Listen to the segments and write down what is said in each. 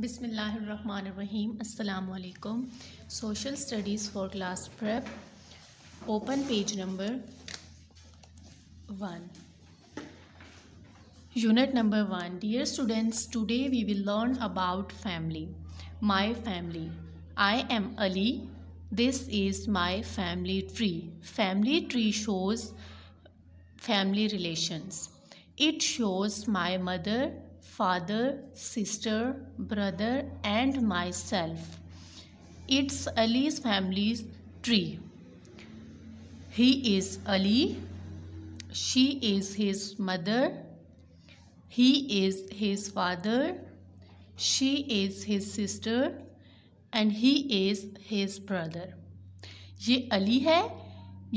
Bismillahirrahmanirrahim. Assalamu alaikum. Social Studies for Class Prep. Open page number 1. Unit number 1. Dear students, today we will learn about family. My family. I am Ali. This is my family tree. Family tree shows family relations. It shows my mother, father, sister, brother, and myself. It's Ali's family's tree. He is Ali. She is his mother. He is his father. She is his sister. and he is his brother ye ali hai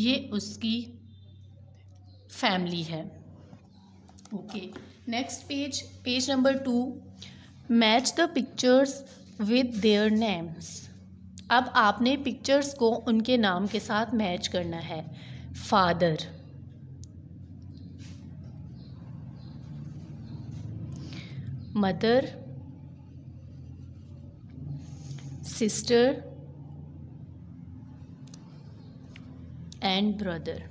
ye uski family hai okay next page page number two match the pictures with their names अब आपने pictures को उनके नाम के साथ match करना है father mother sister and brother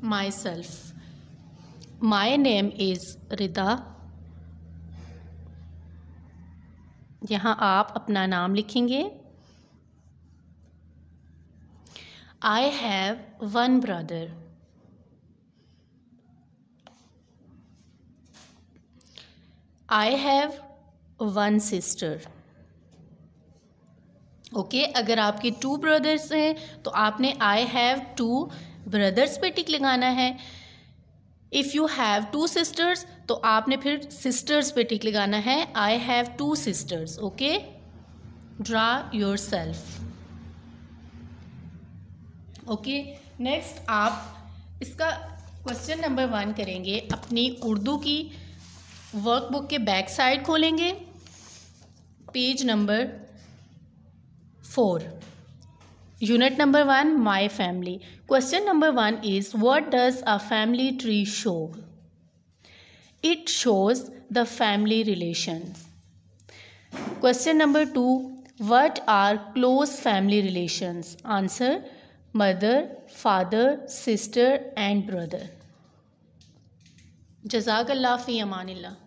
myself. My name is Rida. यहाँ आप अपना नाम लिखेंगे I have one brother I have one sister okay अगर आपके टू ब्रदर्स हैं तो आपने आई हैव टू ब्रदर्स पे टिक लगाना है if you have two sisters तो आपने फिर सिस्टर्स पे टिक लगाना है I have two sisters okay draw yourself okay next आप इसका क्वेश्चन नंबर वन करेंगे अपनी उर्दू की वर्कबुक के बैक साइड खोलेंगे page number four Unit number 1 My Family. Question number 1 is What does a family tree show? It shows the family relations. Question number 2 What are close family relations? Answer Mother, father, sister, and brother. Jazakallah fi amanillah.